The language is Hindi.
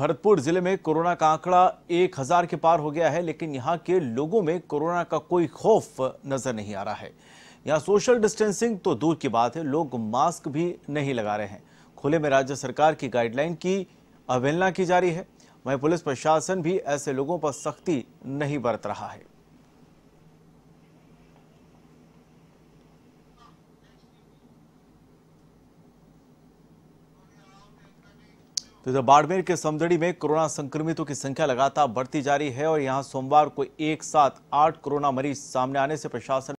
भरतपुर जिले में कोरोना का आंकड़ा एक हजार के पार हो गया है लेकिन यहां के लोगों में कोरोना का कोई खौफ नजर नहीं आ रहा है यहां सोशल डिस्टेंसिंग तो दूर की बात है लोग मास्क भी नहीं लगा रहे हैं खुले में राज्य सरकार की गाइडलाइन की अवहेलना की जा रही है वहीं पुलिस प्रशासन भी ऐसे लोगों पर सख्ती नहीं बरत रहा है तो इधर बाड़मेर के समदड़ी में कोरोना संक्रमितों की संख्या लगातार बढ़ती जा रही है और यहां सोमवार को एक साथ आठ कोरोना मरीज सामने आने से प्रशासन